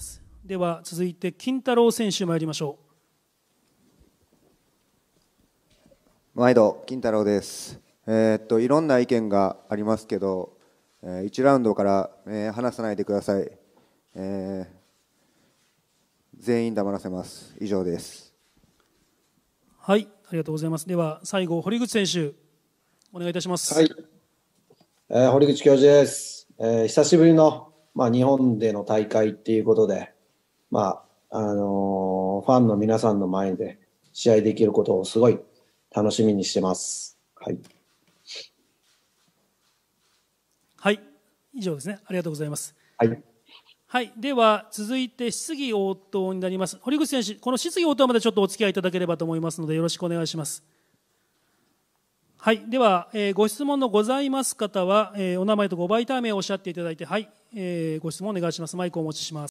ますでは続いて金太郎選手参りましょう毎度金太郎ですえー、っといろんな意見がありますけど、えー、1ラウンドから、えー、話さないでください、えー、全員黙らせます以上ですはいありがとうございますでは最後堀口選手お願いいたしますはい、えー、堀口教授です、えー、久しぶりのまあ、日本での大会っていうことで、まあ、あのー、ファンの皆さんの前で試合できることをすごい楽しみにしてます。はい。はい、以上ですね。ありがとうございます。はい。はい、では続いて質疑応答になります。堀口選手、この質疑応答までちょっとお付き合いいただければと思いますので、よろしくお願いします。はい、では、えー、ご質問のございます方は、えー、お名前とご媒体名をおっしゃっていただいて、はい、えー、ご質問お願いします。マイクをお持ちします。